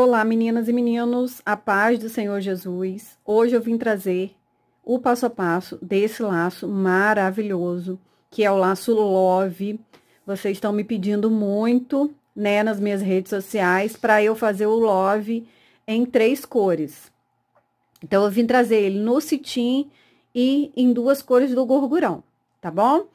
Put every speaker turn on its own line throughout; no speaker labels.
Olá, meninas e meninos, a paz do Senhor Jesus. Hoje eu vim trazer o passo a passo desse laço maravilhoso, que é o laço Love. Vocês estão me pedindo muito, né, nas minhas redes sociais, para eu fazer o Love em três cores. Então, eu vim trazer ele no cetim e em duas cores do gorgurão, tá bom?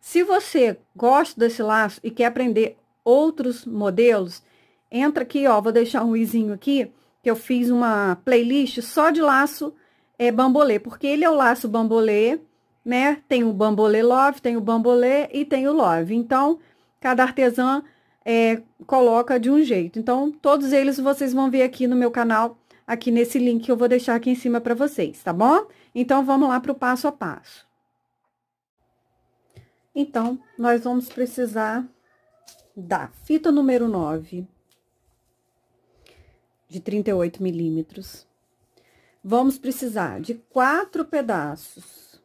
Se você gosta desse laço e quer aprender outros modelos, entra aqui, ó, vou deixar um izinho aqui, que eu fiz uma playlist só de laço é, bambolê, porque ele é o laço bambolê, né? Tem o bambolê love, tem o bambolê e tem o love. Então, cada artesã é, coloca de um jeito. Então, todos eles vocês vão ver aqui no meu canal, aqui nesse link que eu vou deixar aqui em cima para vocês, tá bom? Então, vamos lá para o passo a passo. Então, nós vamos precisar da fita número 9, de 38 milímetros. Vamos precisar de quatro pedaços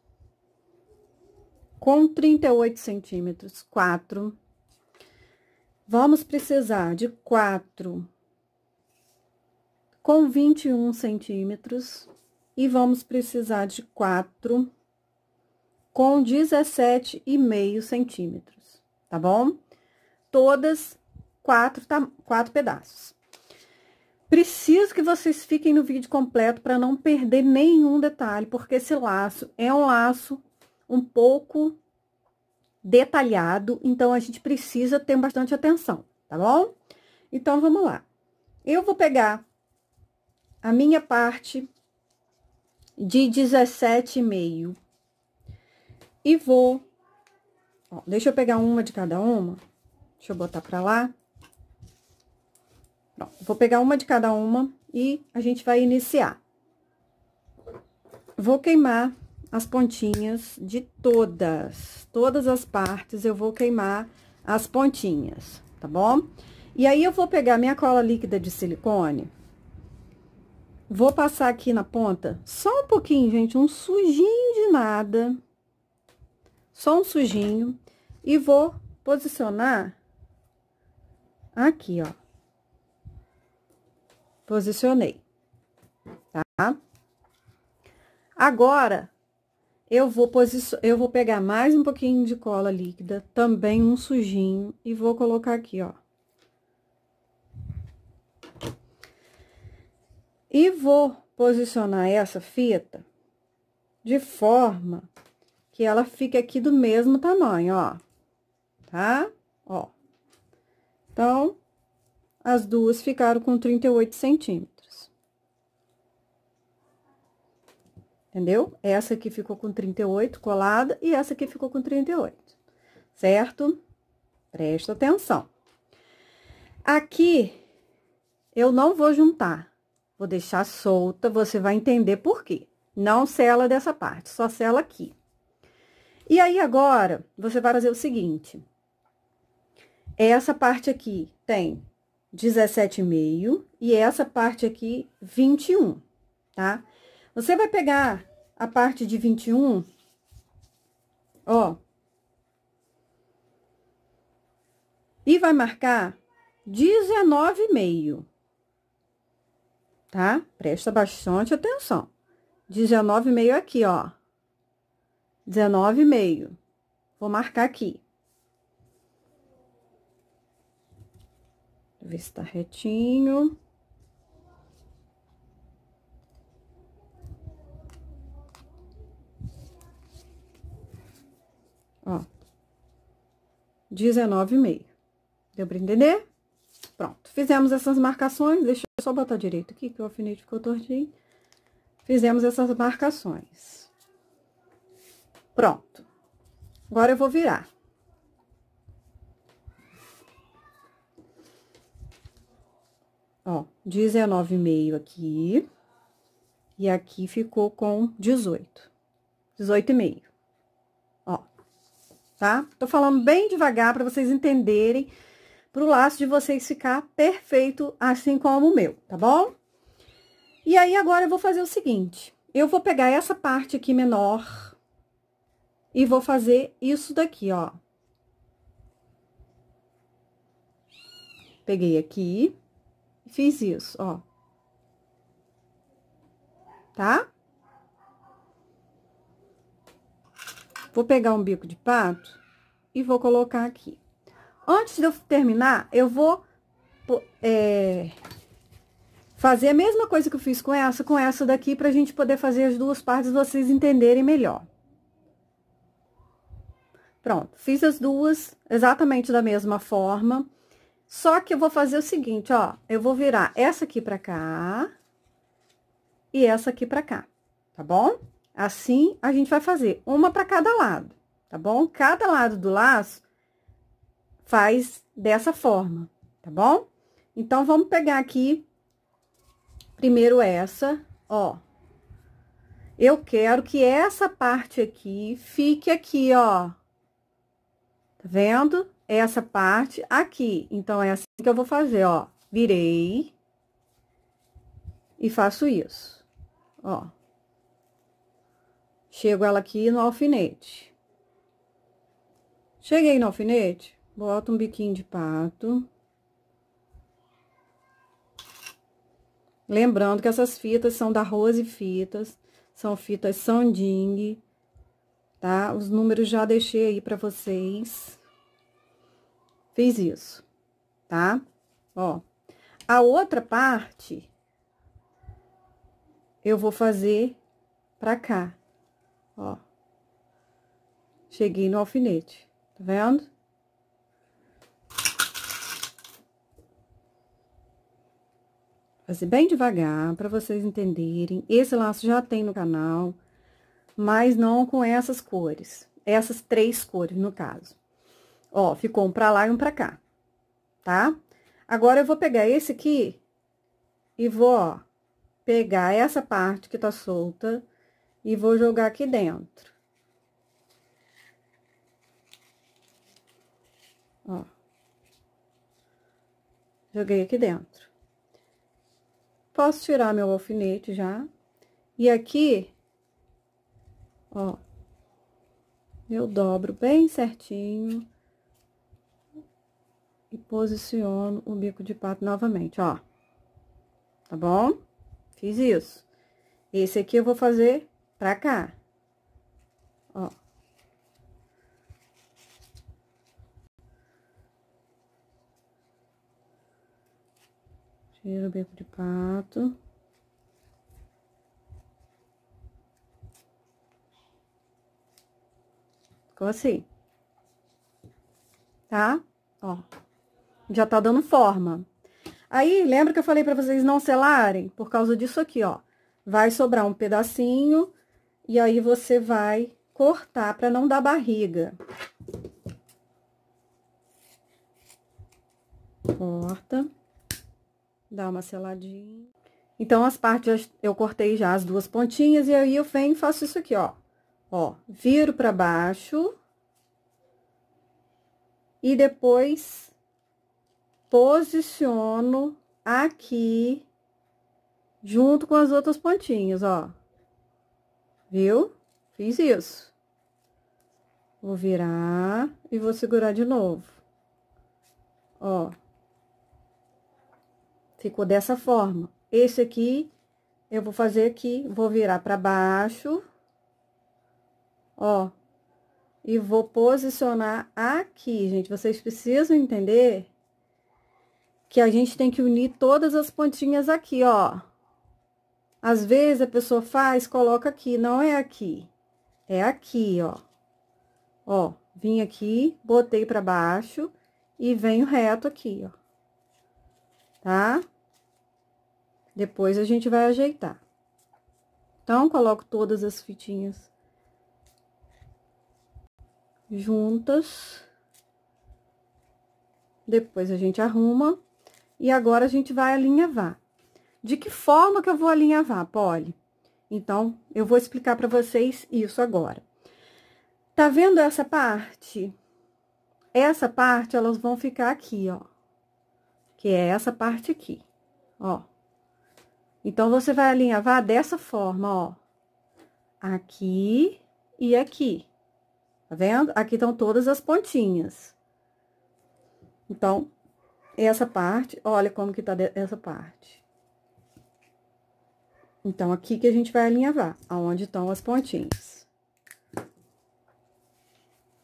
com 38 centímetros, quatro. Vamos precisar de quatro com 21 centímetros e vamos precisar de quatro com e meio centímetros, tá bom? Todas quatro, tá, quatro pedaços. Preciso que vocês fiquem no vídeo completo para não perder nenhum detalhe, porque esse laço é um laço um pouco detalhado, então a gente precisa ter bastante atenção, tá bom? Então, vamos lá. Eu vou pegar a minha parte de 17,5 e vou... Ó, deixa eu pegar uma de cada uma, deixa eu botar para lá. Pronto, vou pegar uma de cada uma e a gente vai iniciar. Vou queimar as pontinhas de todas, todas as partes eu vou queimar as pontinhas, tá bom? E aí, eu vou pegar minha cola líquida de silicone, vou passar aqui na ponta, só um pouquinho, gente, um sujinho de nada, só um sujinho, e vou posicionar aqui, ó. Posicionei, tá? Agora, eu vou, eu vou pegar mais um pouquinho de cola líquida, também um sujinho, e vou colocar aqui, ó. E vou posicionar essa fita de forma que ela fique aqui do mesmo tamanho, ó. Tá? Ó. Então, as duas ficaram com 38 centímetros. Entendeu? Essa aqui ficou com 38 colada e essa aqui ficou com 38, certo? Presta atenção. Aqui, eu não vou juntar, vou deixar solta, você vai entender por quê. Não sela dessa parte, só sela aqui. E aí, agora, você vai fazer o seguinte. Essa parte aqui tem 17,5 e essa parte aqui 21, tá? Você vai pegar a parte de 21, ó, e vai marcar 19,5, tá? Presta bastante atenção. 19,5 aqui, ó. 19,5. Vou marcar aqui. Ver se tá retinho. Ó. 19,5. Deu pra entender? Pronto. Fizemos essas marcações. Deixa eu só botar direito aqui, que o alfinete ficou tortinho. Fizemos essas marcações. Pronto. Agora eu vou virar. Ó, 19,5 aqui. E aqui ficou com 18. 18,5. Ó, tá? Tô falando bem devagar para vocês entenderem, pro laço de vocês ficar perfeito, assim como o meu, tá bom? E aí, agora eu vou fazer o seguinte. Eu vou pegar essa parte aqui menor e vou fazer isso daqui, ó. Peguei aqui, Fiz isso, ó. Tá? Vou pegar um bico de pato e vou colocar aqui. Antes de eu terminar, eu vou é, fazer a mesma coisa que eu fiz com essa, com essa daqui, pra gente poder fazer as duas partes vocês entenderem melhor. Pronto, fiz as duas exatamente da mesma forma. Só que eu vou fazer o seguinte, ó, eu vou virar essa aqui pra cá e essa aqui pra cá, tá bom? Assim, a gente vai fazer uma pra cada lado, tá bom? Cada lado do laço faz dessa forma, tá bom? Então, vamos pegar aqui primeiro essa, ó. Eu quero que essa parte aqui fique aqui, ó. Tá vendo? essa parte aqui. Então, é assim que eu vou fazer, ó. Virei e faço isso, ó. Chego ela aqui no alfinete. Cheguei no alfinete, boto um biquinho de pato. Lembrando que essas fitas são da Rose Fitas, são fitas Sanding, tá? Os números já deixei aí pra vocês. Fiz isso, tá? Ó, a outra parte, eu vou fazer pra cá, ó. Cheguei no alfinete, tá vendo? Fazer bem devagar, pra vocês entenderem. Esse laço já tem no canal, mas não com essas cores. Essas três cores, no caso. Ó, ficou um pra lá e um pra cá, tá? Agora, eu vou pegar esse aqui e vou, ó, pegar essa parte que tá solta e vou jogar aqui dentro. Ó. Joguei aqui dentro. Posso tirar meu alfinete já. E aqui, ó, eu dobro bem certinho e posiciono o bico de pato novamente, ó. Tá bom? Fiz isso. Esse aqui eu vou fazer pra cá. Ó. Tiro o bico de pato. Ficou assim. Tá? Ó. Já tá dando forma. Aí, lembra que eu falei para vocês não selarem? Por causa disso aqui, ó. Vai sobrar um pedacinho e aí você vai cortar para não dar barriga. Corta. Dá uma seladinha. Então, as partes, eu cortei já as duas pontinhas e aí eu venho e faço isso aqui, ó. Ó, viro para baixo. E depois posiciono aqui junto com as outras pontinhas, ó. Viu? Fiz isso. Vou virar e vou segurar de novo. Ó. Ficou dessa forma. Esse aqui, eu vou fazer aqui, vou virar pra baixo. Ó. E vou posicionar aqui, gente. Vocês precisam entender que a gente tem que unir todas as pontinhas aqui, ó. Às vezes, a pessoa faz, coloca aqui, não é aqui. É aqui, ó. Ó, vim aqui, botei pra baixo e venho reto aqui, ó. Tá? Depois a gente vai ajeitar. Então, coloco todas as fitinhas juntas. Depois a gente arruma e agora a gente vai alinhavar. De que forma que eu vou alinhavar, Polly? Então, eu vou explicar para vocês isso agora. Tá vendo essa parte? Essa parte, elas vão ficar aqui, ó. Que é essa parte aqui, ó. Então, você vai alinhavar dessa forma, ó. Aqui e aqui. Tá vendo? Aqui estão todas as pontinhas. Então, essa parte, olha como que tá essa parte. Então, aqui que a gente vai alinhavar, aonde estão as pontinhas.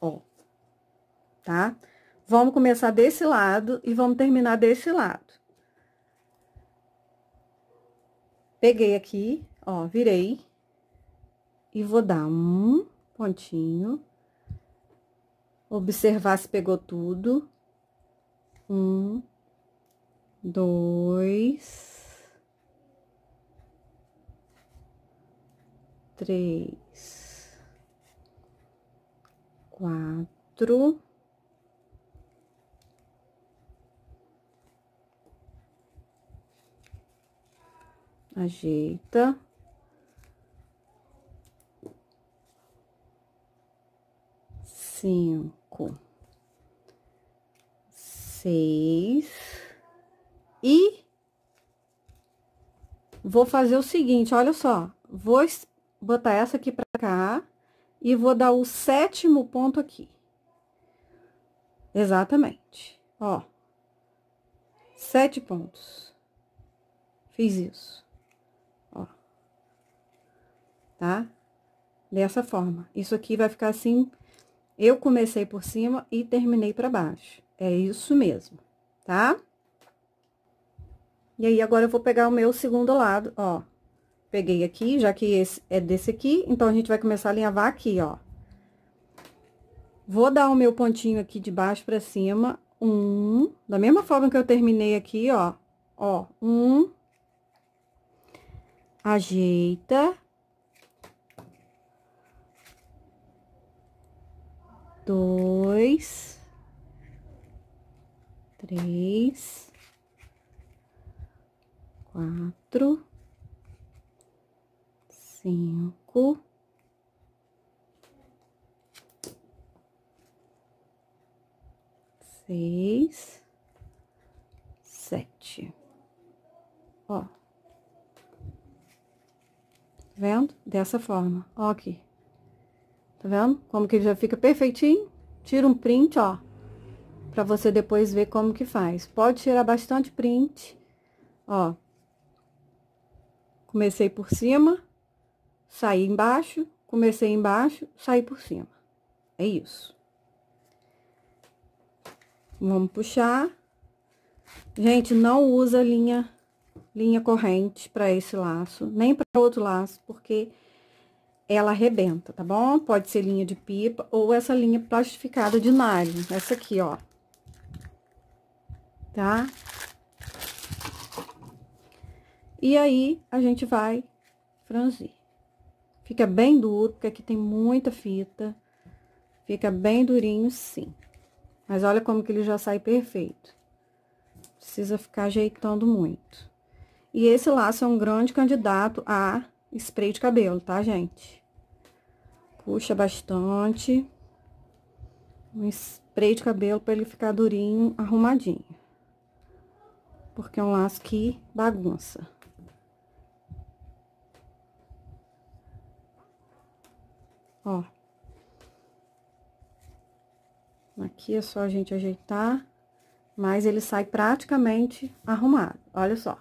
Ó, tá? Vamos começar desse lado e vamos terminar desse lado. Peguei aqui, ó, virei. E vou dar um pontinho. Observar se pegou tudo um, dois, três, quatro, ajeita. Cinco seis. E vou fazer o seguinte, olha só. Vou botar essa aqui pra cá e vou dar o sétimo ponto aqui. Exatamente. Ó. Sete pontos. Fiz isso. Ó. Tá? Dessa forma. Isso aqui vai ficar assim... Eu comecei por cima e terminei para baixo. É isso mesmo, tá? E aí, agora eu vou pegar o meu segundo lado, ó. Peguei aqui, já que esse é desse aqui, então, a gente vai começar a alinhavar aqui, ó. Vou dar o meu pontinho aqui de baixo pra cima, um, da mesma forma que eu terminei aqui, ó, ó, um, ajeita, dois, três, quatro, cinco, seis, sete. Ó. Tá vendo? Dessa forma. Ó aqui. Tá vendo? Como que ele já fica perfeitinho. Tira um print, ó para você depois ver como que faz. Pode tirar bastante print, ó. Comecei por cima, saí embaixo, comecei embaixo, saí por cima. É isso. Vamos puxar. Gente, não usa linha linha corrente para esse laço, nem para outro laço, porque ela arrebenta, tá bom? Pode ser linha de pipa ou essa linha plastificada de nylon, essa aqui, ó tá? E aí, a gente vai franzir. Fica bem duro, porque aqui tem muita fita. Fica bem durinho, sim. Mas olha como que ele já sai perfeito. Precisa ficar ajeitando muito. E esse laço é um grande candidato a spray de cabelo, tá, gente? Puxa bastante. Um spray de cabelo para ele ficar durinho, arrumadinho porque é um laço que bagunça. Ó. Aqui é só a gente ajeitar, mas ele sai praticamente arrumado, olha só.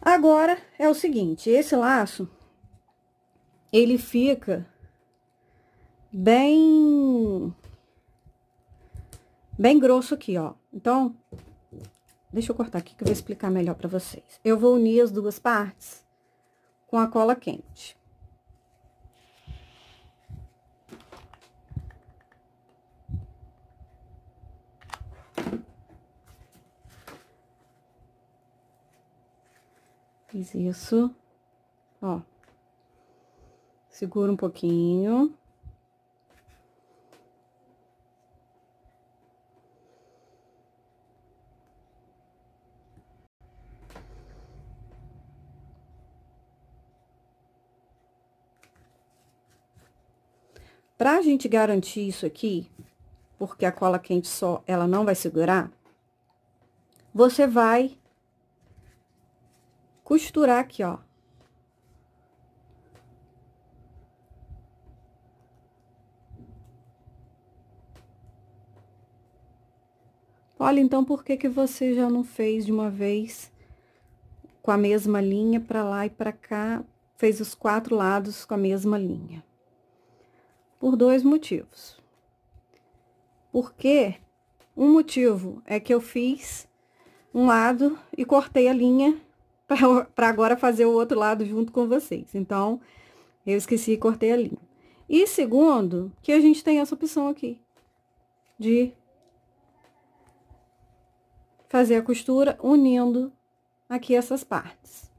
Agora, é o seguinte, esse laço, ele fica bem bem grosso aqui, ó. Então, Deixa eu cortar aqui que eu vou explicar melhor para vocês. Eu vou unir as duas partes com a cola quente. Fiz isso, ó. Seguro um pouquinho. Para a gente garantir isso aqui, porque a cola quente só ela não vai segurar, você vai costurar aqui, ó. Olha, então, por que que você já não fez de uma vez com a mesma linha para lá e para cá, fez os quatro lados com a mesma linha? por dois motivos. Porque um motivo é que eu fiz um lado e cortei a linha para agora fazer o outro lado junto com vocês. Então, eu esqueci e cortei a linha. E segundo, que a gente tem essa opção aqui de fazer a costura unindo aqui essas partes.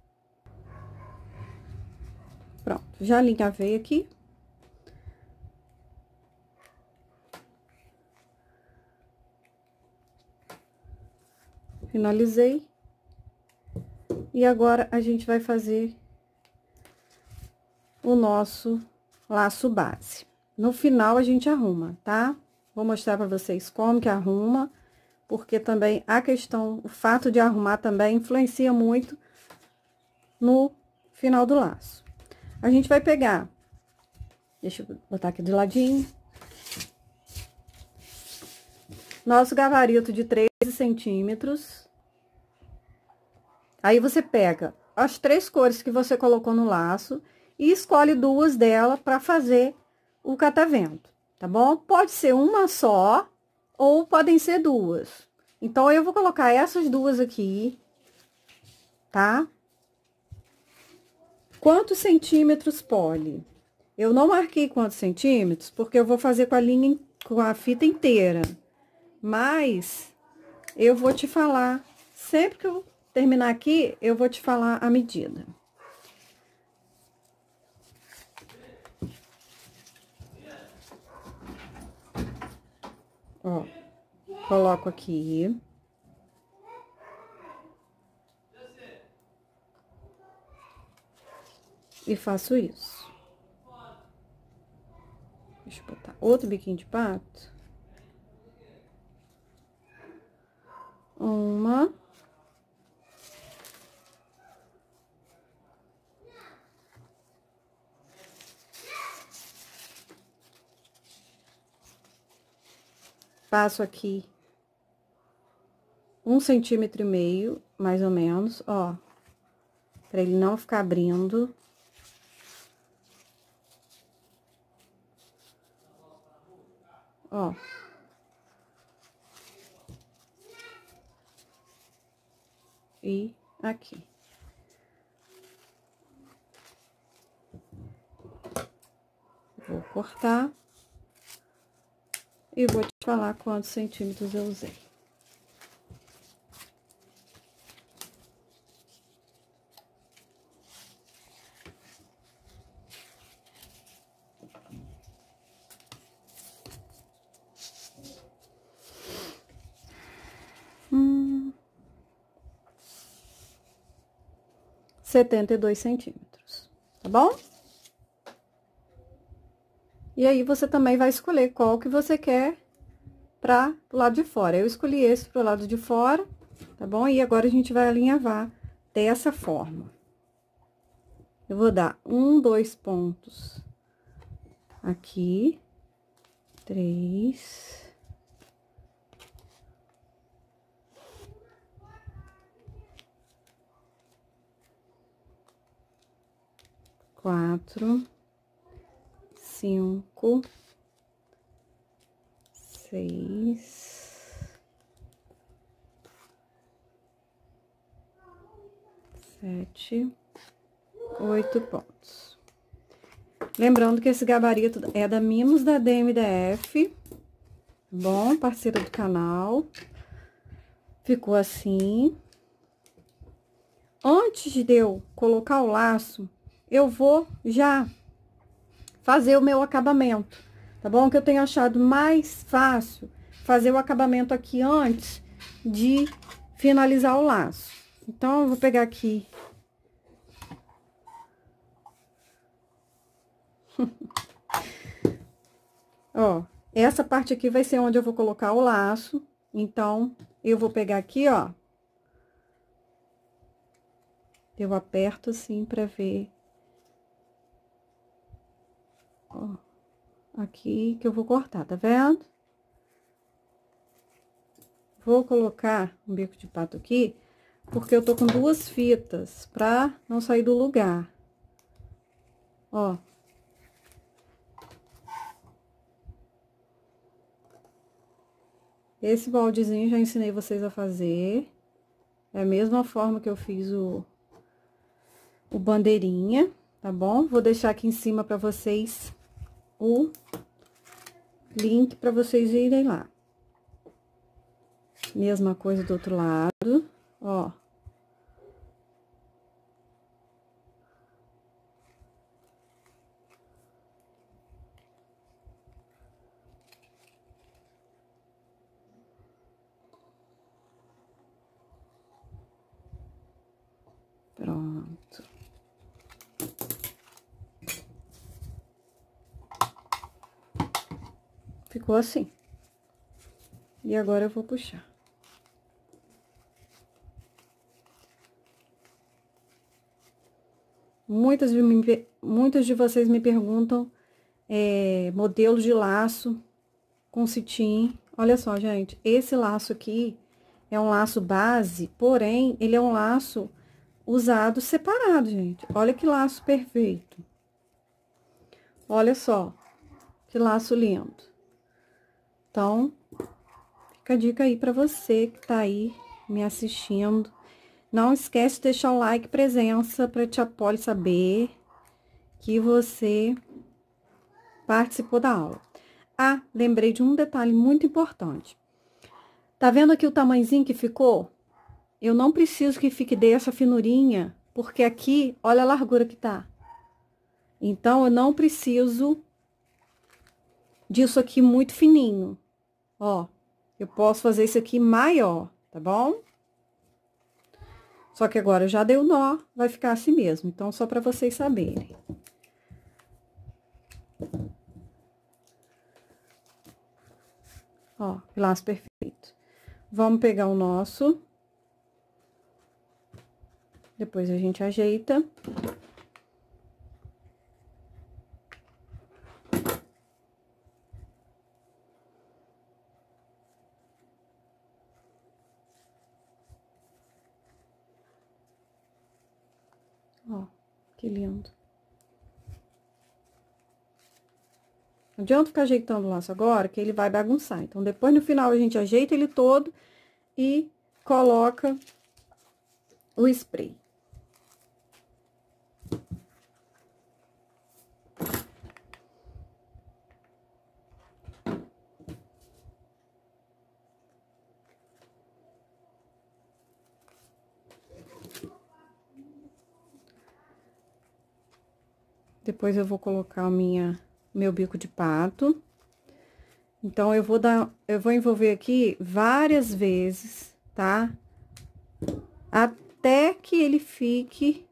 Pronto, já alinhavei aqui. Finalizei. E agora, a gente vai fazer o nosso laço base. No final, a gente arruma, tá? Vou mostrar pra vocês como que arruma, porque também a questão, o fato de arrumar também influencia muito no final do laço. A gente vai pegar, deixa eu botar aqui do ladinho. nosso gabarito de 13 centímetros. Aí você pega as três cores que você colocou no laço e escolhe duas dela para fazer o catavento, tá bom? Pode ser uma só ou podem ser duas. Então, eu vou colocar essas duas aqui, tá? Quantos centímetros pole? Eu não marquei quantos centímetros, porque eu vou fazer com a linha, com a fita inteira. Mas, eu vou te falar, sempre que eu terminar aqui, eu vou te falar a medida. Ó, coloco aqui. E faço isso. Deixa eu botar outro biquinho de pato. passo aqui um centímetro e meio, mais ou menos, ó, para ele não ficar abrindo. Ó. E aqui. Vou cortar e vou te falar quantos centímetros eu usei. Hum. setenta e dois centímetros, tá bom? E aí, você também vai escolher qual que você quer para o lado de fora. Eu escolhi esse para o lado de fora, tá bom? E agora a gente vai alinhavar dessa forma. Eu vou dar um, dois pontos aqui, três... Quatro cinco, seis, sete, oito pontos. Lembrando que esse gabarito é da Mimos da DMDF, bom? Parceira do canal. Ficou assim. Antes de eu colocar o laço, eu vou já fazer o meu acabamento, tá bom? Que eu tenho achado mais fácil fazer o acabamento aqui antes de finalizar o laço. Então, eu vou pegar aqui. ó, essa parte aqui vai ser onde eu vou colocar o laço. Então, eu vou pegar aqui, ó. Eu aperto assim pra ver aqui que eu vou cortar, tá vendo? Vou colocar um bico de pato aqui, porque eu tô com duas fitas pra não sair do lugar. Ó. Esse baldezinho já ensinei vocês a fazer. É a mesma forma que eu fiz o, o bandeirinha, tá bom? Vou deixar aqui em cima pra vocês o link para vocês irem lá. Mesma coisa do outro lado, ó. Pronto. ficou assim. E agora eu vou puxar. Muitas, muitas de vocês me perguntam é, modelo de laço com cetim. Olha só, gente, esse laço aqui é um laço base, porém, ele é um laço usado separado, gente. Olha que laço perfeito. Olha só, que laço lindo. Então, fica a dica aí para você que tá aí me assistindo. Não esquece de deixar o like presença para tia Poli saber que você participou da aula. Ah, lembrei de um detalhe muito importante. Tá vendo aqui o tamanhozinho que ficou? Eu não preciso que fique dessa finurinha, porque aqui, olha a largura que tá. Então, eu não preciso disso aqui muito fininho. Ó, eu posso fazer isso aqui maior, tá bom? Só que agora já deu nó, vai ficar assim mesmo. Então, só para vocês saberem. Ó, laço perfeito. Vamos pegar o nosso. Depois a gente ajeita. Que lindo. Não adianta ficar ajeitando o laço agora, que ele vai bagunçar. Então, depois, no final, a gente ajeita ele todo e coloca o spray. Depois eu vou colocar o minha, meu bico de pato. Então, eu vou dar, eu vou envolver aqui várias vezes, tá? Até que ele fique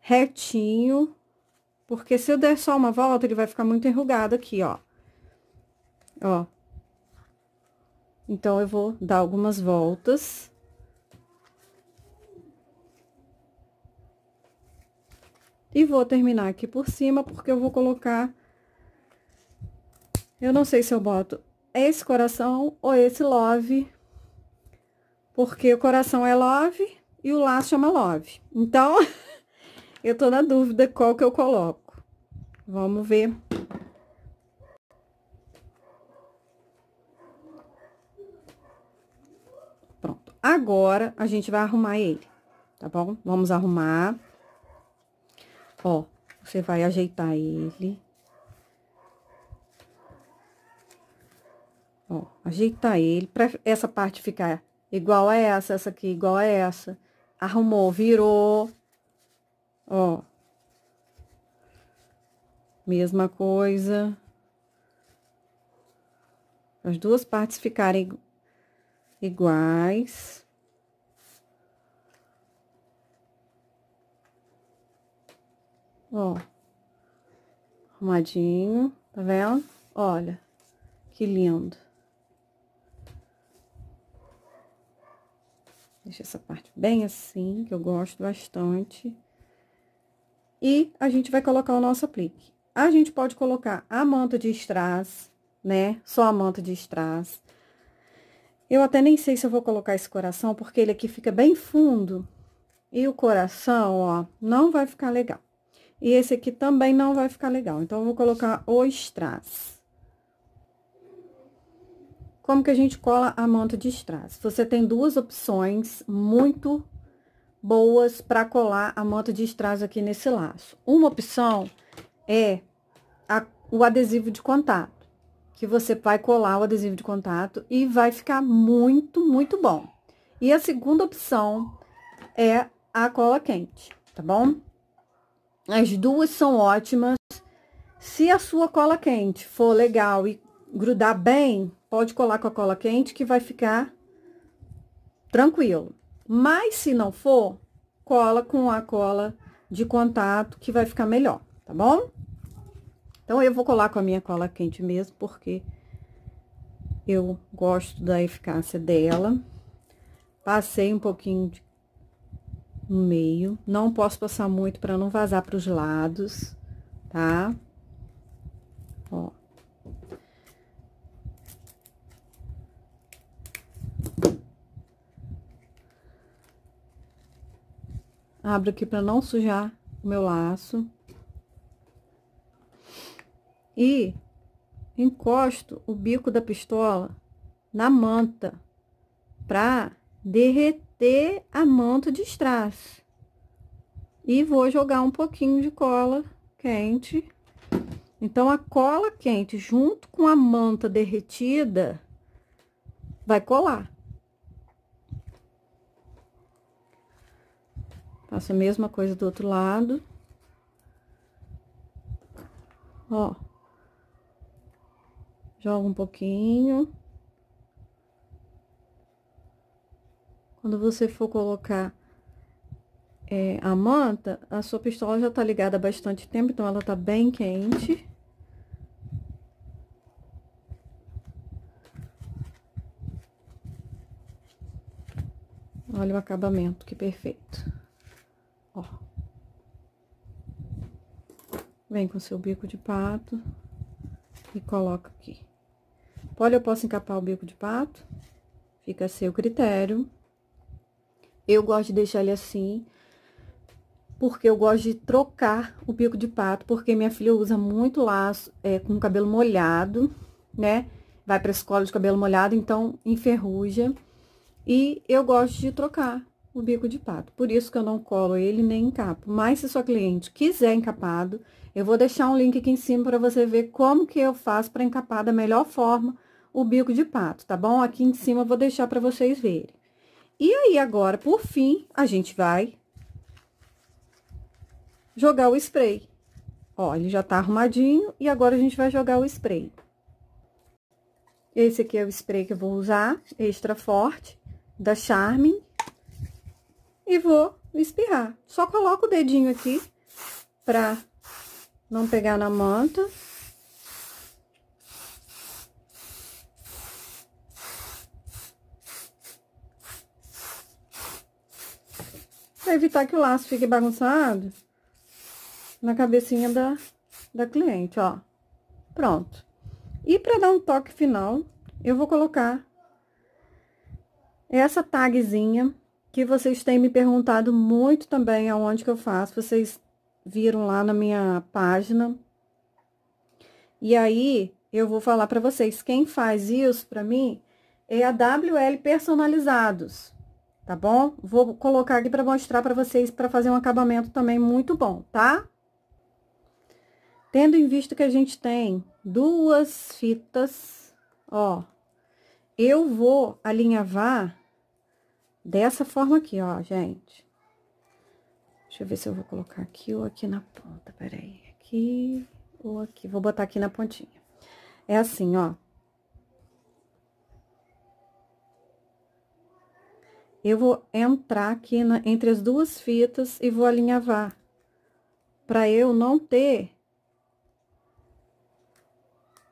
retinho, porque se eu der só uma volta, ele vai ficar muito enrugado aqui, ó. Ó. Então, eu vou dar algumas voltas. E vou terminar aqui por cima, porque eu vou colocar... Eu não sei se eu boto esse coração ou esse love, porque o coração é love e o laço chama love. Então, eu tô na dúvida qual que eu coloco. Vamos ver. Pronto. Agora, a gente vai arrumar ele, tá bom? Vamos arrumar. Ó, você vai ajeitar ele. Ó, ajeitar ele para essa parte ficar igual a essa, essa aqui igual a essa. Arrumou, virou. Ó. Mesma coisa. As duas partes ficarem iguais. Ó. Arrumadinho, tá vendo? Olha, que lindo. Deixa essa parte bem assim, que eu gosto bastante. E a gente vai colocar o nosso aplique. A gente pode colocar a manta de strass, né? Só a manta de strass. Eu até nem sei se eu vou colocar esse coração, porque ele aqui fica bem fundo. E o coração, ó, não vai ficar legal. E esse aqui também não vai ficar legal. Então, eu vou colocar o strass. Como que a gente cola a manta de strass? Você tem duas opções muito boas para colar a manta de strass aqui nesse laço. Uma opção é a, o adesivo de contato, que você vai colar o adesivo de contato e vai ficar muito, muito bom. E a segunda opção é a cola quente, tá bom? As duas são ótimas. Se a sua cola quente for legal e grudar bem, pode colar com a cola quente que vai ficar tranquilo. Mas se não for, cola com a cola de contato que vai ficar melhor, tá bom? Então, eu vou colar com a minha cola quente mesmo, porque eu gosto da eficácia dela. Passei um pouquinho de no meio. Não posso passar muito para não vazar para os lados, tá? Ó. Abro aqui para não sujar o meu laço. E encosto o bico da pistola na manta para derreter de manta de strass. E vou jogar um pouquinho de cola quente. Então, a cola quente junto com a manta derretida vai colar. Faço a mesma coisa do outro lado. Ó. Jogo um pouquinho. Quando você for colocar é, a manta, a sua pistola já tá ligada há bastante tempo, então ela tá bem quente. Olha o acabamento, que perfeito. Ó. Vem com seu bico de pato e coloca aqui. Olha, eu posso encapar o bico de pato, fica a seu critério. Eu gosto de deixar ele assim, porque eu gosto de trocar o bico de pato, porque minha filha usa muito laço é, com o cabelo molhado, né? Vai pra escola de cabelo molhado, então enferruja. E eu gosto de trocar o bico de pato, por isso que eu não colo ele nem encapo. Mas se sua cliente quiser encapado, eu vou deixar um link aqui em cima para você ver como que eu faço para encapar da melhor forma o bico de pato, tá bom? Aqui em cima eu vou deixar para vocês verem. E aí, agora, por fim, a gente vai jogar o spray. Ó, ele já tá arrumadinho e agora a gente vai jogar o spray. Esse aqui é o spray que eu vou usar, extra forte, da Charmin. E vou espirrar. Só coloco o dedinho aqui pra não pegar na manta. para evitar que o laço fique bagunçado na cabecinha da, da cliente, ó. Pronto. E para dar um toque final, eu vou colocar essa tagzinha que vocês têm me perguntado muito também aonde que eu faço. Vocês viram lá na minha página. E aí, eu vou falar para vocês, quem faz isso para mim é a WL Personalizados tá bom? Vou colocar aqui para mostrar para vocês para fazer um acabamento também muito bom, tá? Tendo em vista que a gente tem duas fitas, ó, eu vou alinhavar dessa forma aqui, ó, gente. Deixa eu ver se eu vou colocar aqui ou aqui na ponta, peraí, aqui ou aqui, vou botar aqui na pontinha. É assim, ó, eu vou entrar aqui na, entre as duas fitas e vou alinhavar, para eu não ter,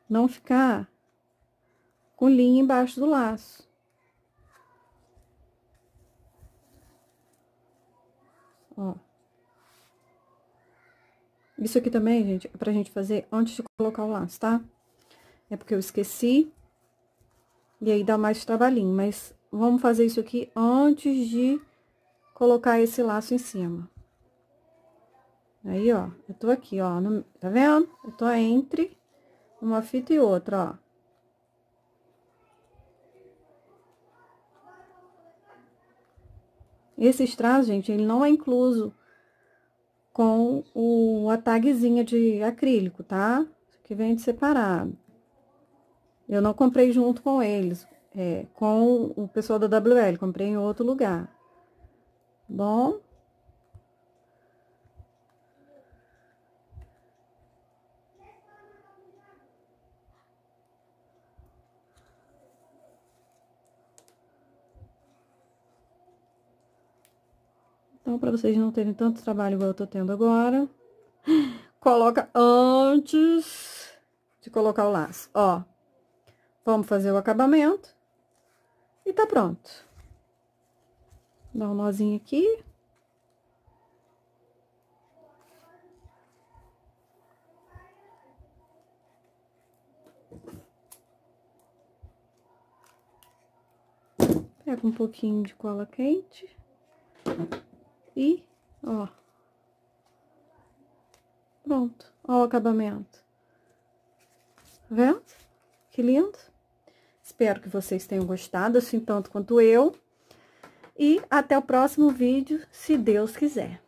não ficar com linha embaixo do laço. Ó. Isso aqui também, gente, é pra gente fazer antes de colocar o laço, tá? É porque eu esqueci, e aí dá mais trabalhinho, mas Vamos fazer isso aqui antes de colocar esse laço em cima. Aí, ó, eu tô aqui, ó, no, tá vendo? Eu tô entre uma fita e outra, ó. Esse strass, gente, ele não é incluso com o, a tagzinha de acrílico, tá? Isso Que vem de separado. Eu não comprei junto com eles é, com o pessoal da WL, comprei em outro lugar. Bom. Então, para vocês não terem tanto trabalho igual eu tô tendo agora, coloca antes de colocar o laço, ó. Vamos fazer o acabamento. E tá pronto. Dá um nozinho aqui. Pega um pouquinho de cola quente. E, ó. Pronto. Ó o acabamento. Tá vendo? Que lindo. Espero que vocês tenham gostado, assim tanto quanto eu. E até o próximo vídeo, se Deus quiser.